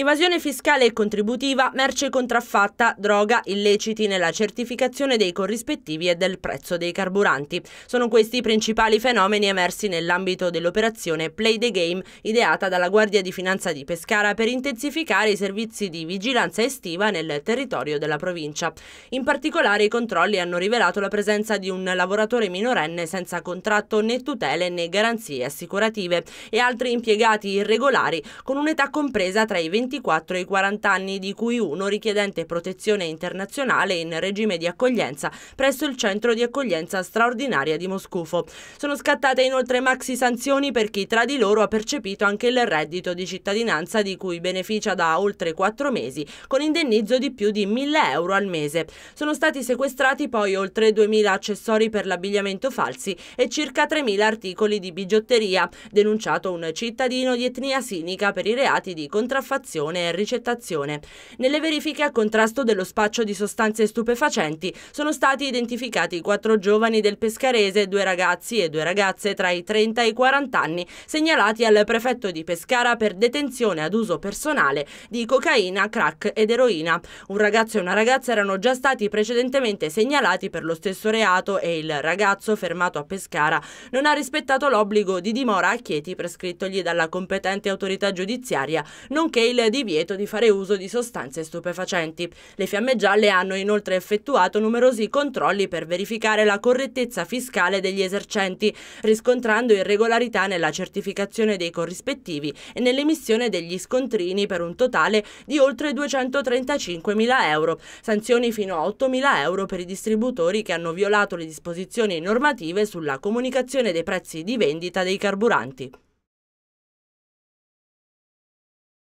Evasione fiscale e contributiva, merce contraffatta, droga, illeciti nella certificazione dei corrispettivi e del prezzo dei carburanti. Sono questi i principali fenomeni emersi nell'ambito dell'operazione Play the Game, ideata dalla Guardia di Finanza di Pescara per intensificare i servizi di vigilanza estiva nel territorio della provincia. In particolare i controlli hanno rivelato la presenza di un lavoratore minorenne senza contratto né tutele né garanzie assicurative e altri impiegati irregolari con un'età compresa tra i 20 24 ai 40 anni, di cui uno richiedente protezione internazionale in regime di accoglienza presso il centro di accoglienza straordinaria di Moscufo. Sono scattate inoltre maxi sanzioni per chi tra di loro ha percepito anche il reddito di cittadinanza di cui beneficia da oltre 4 mesi, con indennizzo di più di 1000 euro al mese. Sono stati sequestrati poi oltre 2000 accessori per l'abbigliamento falsi e circa 3000 articoli di bigiotteria, denunciato un cittadino di etnia sinica per i reati di contraffazione prevenzione e ricettazione. Nelle verifiche a contrasto dello spaccio di sostanze stupefacenti sono stati identificati quattro giovani del Pescarese, due ragazzi e due ragazze tra i 30 e i 40 anni, segnalati al prefetto di Pescara per detenzione ad uso personale di cocaina, crack ed eroina. Un ragazzo e una ragazza erano già stati precedentemente segnalati per lo stesso reato e il ragazzo, fermato a Pescara, non ha rispettato l'obbligo di dimora a Chieti prescrittogli dalla competente autorità giudiziaria, nonché il divieto di fare uso di sostanze stupefacenti. Le fiamme gialle hanno inoltre effettuato numerosi controlli per verificare la correttezza fiscale degli esercenti, riscontrando irregolarità nella certificazione dei corrispettivi e nell'emissione degli scontrini per un totale di oltre 235.000 euro, sanzioni fino a 8.000 euro per i distributori che hanno violato le disposizioni normative sulla comunicazione dei prezzi di vendita dei carburanti.